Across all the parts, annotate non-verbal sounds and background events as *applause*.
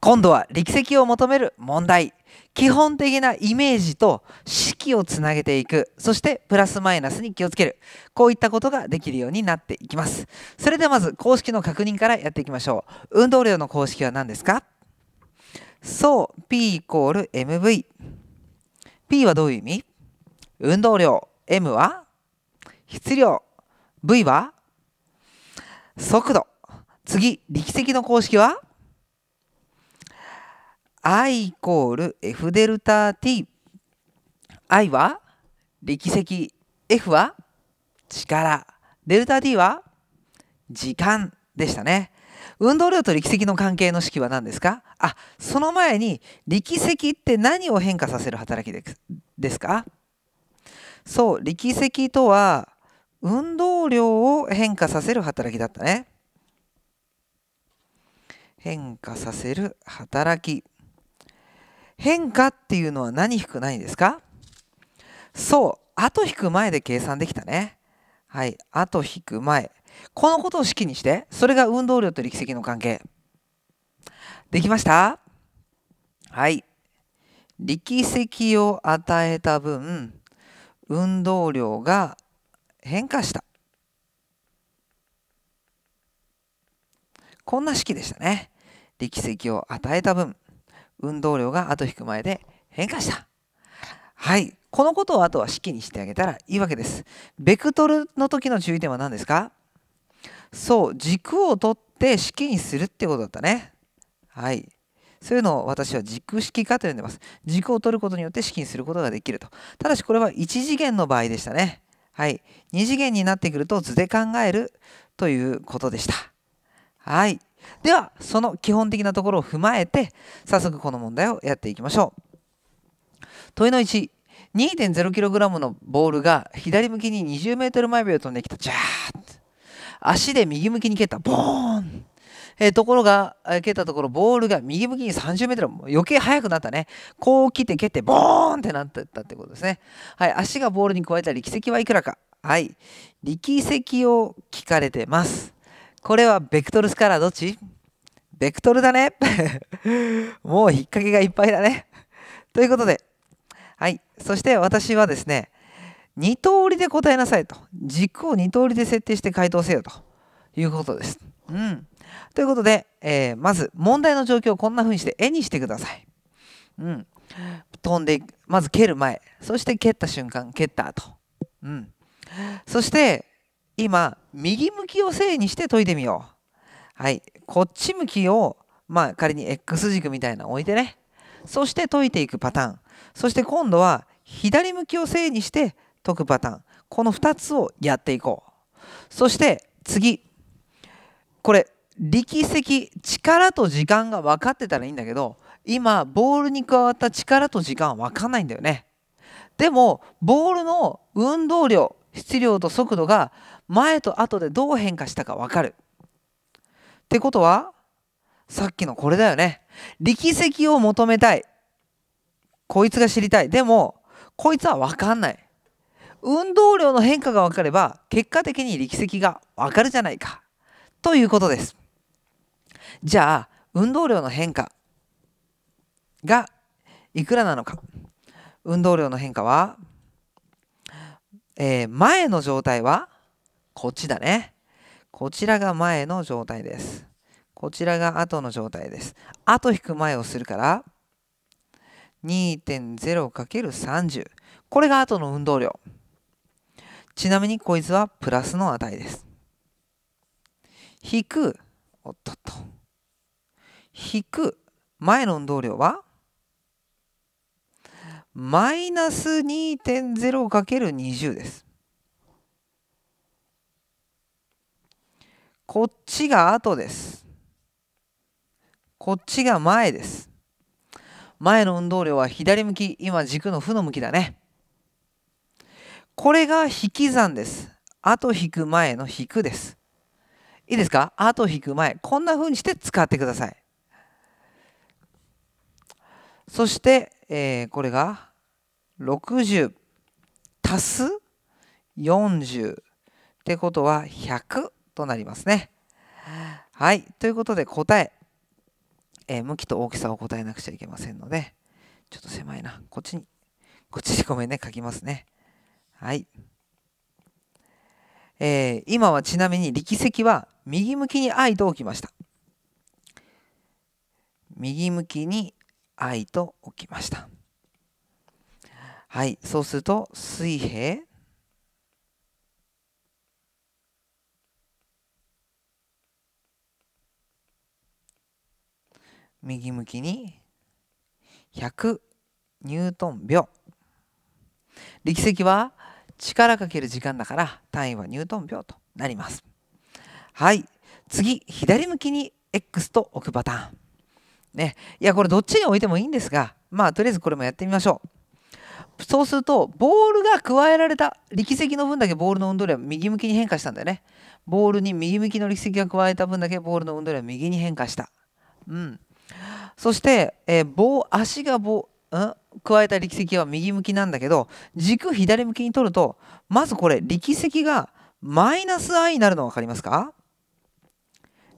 今度は力石を求める問題基本的なイメージと式をつなげていくそしてプラスマイナスに気をつけるこういったことができるようになっていきますそれではまず公式の確認からやっていきましょう運動量の公式は何ですかそう P イコール MV P はどういう意味運動量 M は質量 V は速度次力積の公式は I イコール F デルタ T。I は力石。F は力。デルタ T は時間でしたね。運動量と力積の関係の式は何ですかあその前に力積って何を変化させる働きですかそう力積とは運動量を変化させる働きだったね変化させる働き変化っていうのは何引くないんですかそう後引く前で計算できたねはい後引く前このことを式にしてそれが運動量と力積の関係できましたはい力積を与えた分運動量が変化したこんな式でしたね力積を与えた分運動量が後引く前で変化した。はい。このことをあとは式にしてあげたらいいわけです。ベクトルの時の注意点は何ですかそう、軸を取って式にするってことだったね。はい。そういうのを私は軸式化と呼んでます。軸を取ることによって式にすることができると。ただしこれは1次元の場合でしたね。はい。2次元になってくると図で考えるということでした。はい。ではその基本的なところを踏まえて早速この問題をやっていきましょう問いの 12.0kg のボールが左向きに 20m 毎秒飛んできたジャーッ足で右向きに蹴ったボーンえー、ところが、え蹴ったところ、ボールが右向きに30メートル、余計速くなったね。こう来て蹴って、ボーンってなってったってことですね。はい、足がボールに加えた力石はいくらか。はい、力石を聞かれてます。これはベクトルスカラーどっちベクトルだね *laughs* もう引っ掛けがいっぱいだねということで、はい。そして私はですね、2通りで答えなさいと。軸を2通りで設定して回答せよということです。うん。ということで、えー、まず問題の状況をこんな風にして絵にしてください。うん。飛んでいく。まず蹴る前。そして蹴った瞬間、蹴った後。うん。そして、今右向きを正にして解いてみよう。はい、こっち向きを、まあ、仮に x 軸みたいなの置いてねそして解いていくパターンそして今度は左向きを正にして解くパターンこの2つをやっていこうそして次これ力積力と時間が分かってたらいいんだけど今ボールに加わった力と時間は分かんないんだよねでもボールの運動量質量と速度が前と後でどう変化したか分かる。ってことはさっきのこれだよね。力石を求めたい。こいつが知りたい。でもこいつは分かんない。運動量の変化が分かれば結果的に力石が分かるじゃないか。ということです。じゃあ運動量の変化がいくらなのか運動量の変化はえー、前の状態はこっちだね。こちらが前の状態です。こちらが後の状態です。後引く前をするから 2.0×30。これが後の運動量。ちなみにこいつはプラスの値です。引く、おっとっと。引く前の運動量はマイナス 2.0×20 です。こっちが後です。こっちが前です。前の運動量は左向き、今軸の負の向きだね。これが引き算です。後引く前の引くです。いいですか後引く前。こんな風にして使ってください。そして、えー、これが60足す40ってことは100となりますね。はい。ということで答え、えー、向きと大きさを答えなくちゃいけませんので、ちょっと狭いな。こっちに、こっちに *laughs* ごめんね、書きますね。はい。えー、今はちなみに力石は右向きに愛と置きました。右向きに愛と置きました。はい、そうすると水平右向きに100ニュートン秒力積は力かける時間だから単位はニュートン秒となりますはい次左向きに X と置くパターンね、いやこれどっちに置いてもいいんですがまあとりあえずこれもやってみましょう。そうすると、ボールが加えられた力石の分だけボールの運動量は右向きに変化したんだよね。ボールに右向きの力石が加えた分だけボールの運動量は右に変化した。うん。そして、えー、棒、足が棒、うん加えた力石は右向きなんだけど、軸左向きに取ると、まずこれ、力石がマイナス i になるの分かりますか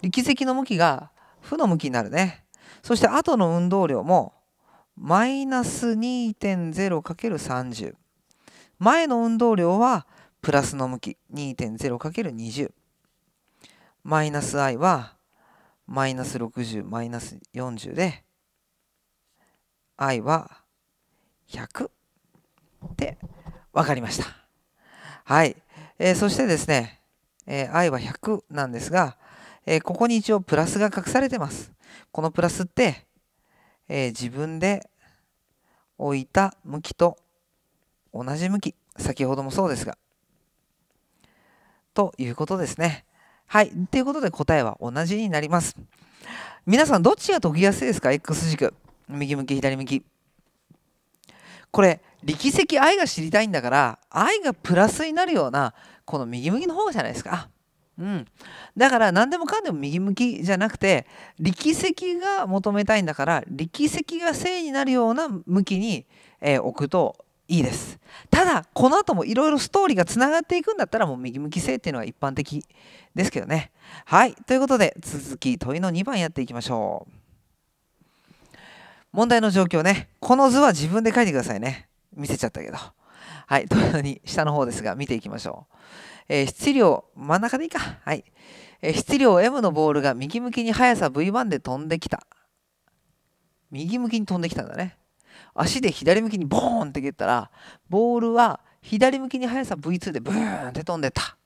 力石の向きが負の向きになるね。そして後の運動量もマイナス 2.0×30 前の運動量はプラスの向き 2.0×20 マイナス i はマイナス60マイナス40で i は100って分かりました。はい、えー、そしてですね、えー、i は100なんですが、えー、ここに一応プラスが隠されてます。このプラスって、えー、自分で置いた向きと同じ向き先ほどもそうですがということですねはいということで答えは同じになります皆さんどっちが解きやすいですか X 軸右向き左向きこれ力積 i が知りたいんだから i がプラスになるようなこの右向きの方じゃないですかうん、だから何でもかんでも右向きじゃなくて力石が求めたいんだから力石が正になるような向きに、えー、置くといいですただこの後もいろいろストーリーがつながっていくんだったらもう右向き性っていうのは一般的ですけどねはいということで続き問いの2番やっていきましょう問題の状況ねこの図は自分で書いてくださいね見せちゃったけどはい問いの2下の方ですが見ていきましょうえ質量、真ん中でいいか。はい。え質量 M のボールが右向きに速さ V1 で飛んできた。右向きに飛んできたんだね。足で左向きにボーンって蹴ったら、ボールは左向きに速さ V2 でブーンって飛んでた。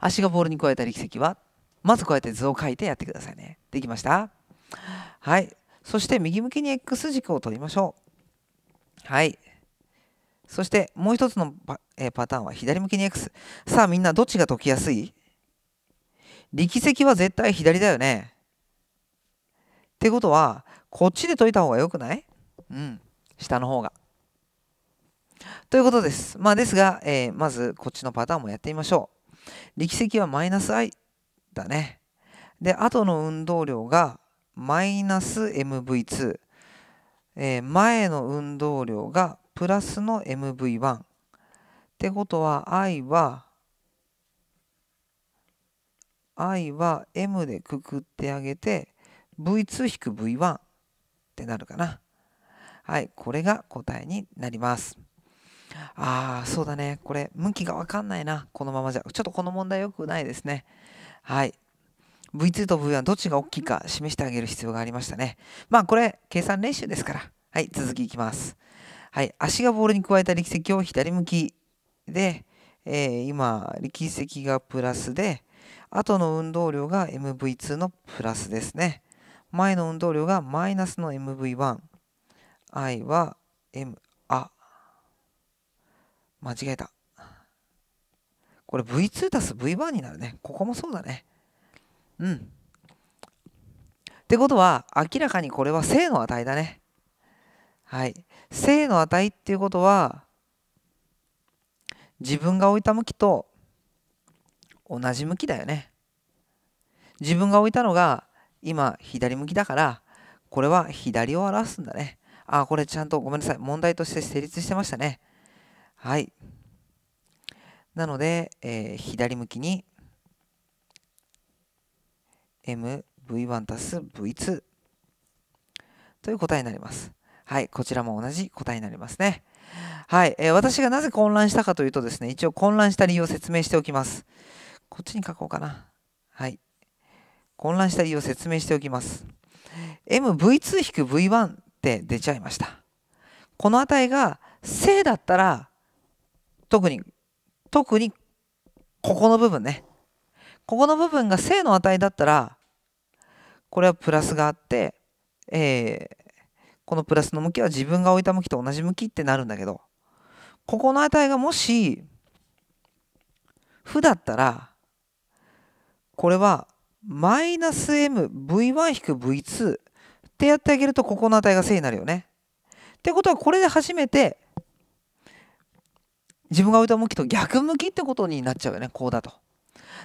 足がボールに加えた力積は、まずこうやって図を書いてやってくださいね。できましたはい。そして右向きに X 軸を取りましょう。はい。そしてもう一つのパ,、えパターンは左向きに X。さあみんなどっちが解きやすい力積は絶対左だよね。ってことはこっちで解いた方がよくないうん。下の方が。ということです。まあですが、えー、まずこっちのパターンもやってみましょう。力積はマイナス i だね。で、後の運動量がマイナス mv2。えー、前の運動量がプラスの MV1 ってことは i は i は m でくくってあげて v2-v1 ってなるかな。はい、これが答えになります。ああ、そうだね。これ、向きがわかんないな。このままじゃ。ちょっとこの問題よくないですね。はい。V2 と V1 どっちが大きいか示してあげる必要がありましたね。まあこれ計算練習ですから。はい、続きいきます。はい、足がボールに加えた力石を左向きで、えー、今、力石がプラスで、後の運動量が MV2 のプラスですね。前の運動量がマイナスの MV1。I は M、あ、間違えた。これ V2 足す V1 になるね。ここもそうだね。うん。ってことは、明らかにこれは正の値だね。はい。正の値っていうことは自分が置いた向きと同じ向きだよね。自分が置いたのが今左向きだからこれは左を表すんだね。あ、これちゃんとごめんなさい。問題として成立してましたね。はい。なので、えー、左向きに mv1 たす v2 という答えになります。はい、こちらも同じ答えになりますね。はい、えー、私がなぜ混乱したかというとですね、一応混乱した理由を説明しておきます。こっちに書こうかな。はい。混乱した理由を説明しておきます。mv2-v1 って出ちゃいました。この値が正だったら、特に、特に、ここの部分ね。ここの部分が正の値だったら、これはプラスがあって、えー、このプラスの向きは自分が置いた向きと同じ向きってなるんだけど、ここの値がもし、負だったら、これは、マイナス m、v1-v2 ってやってあげると、ここの値が正になるよね。ってことは、これで初めて、自分が置いた向きと逆向きってことになっちゃうよね、こうだと。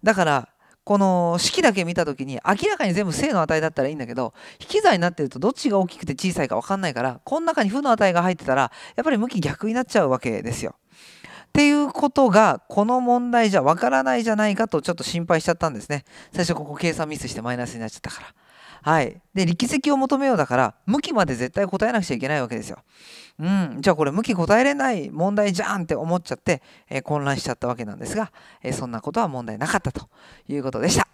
だから、この式だけ見た時に明らかに全部正の値だったらいいんだけど引き算になってるとどっちが大きくて小さいか分かんないからこの中に負の値が入ってたらやっぱり向き逆になっちゃうわけですよ。っていうことがこの問題じゃ分からないじゃないかとちょっと心配しちゃったんですね。最初ここ計算ミスしてマイナスになっちゃったから。はい。で、力石を求めようだから、向きまで絶対答えなくちゃいけないわけですよ。うん、じゃあこれ向き答えれない問題じゃんって思っちゃって、えー、混乱しちゃったわけなんですが、えー、そんなことは問題なかったということでした。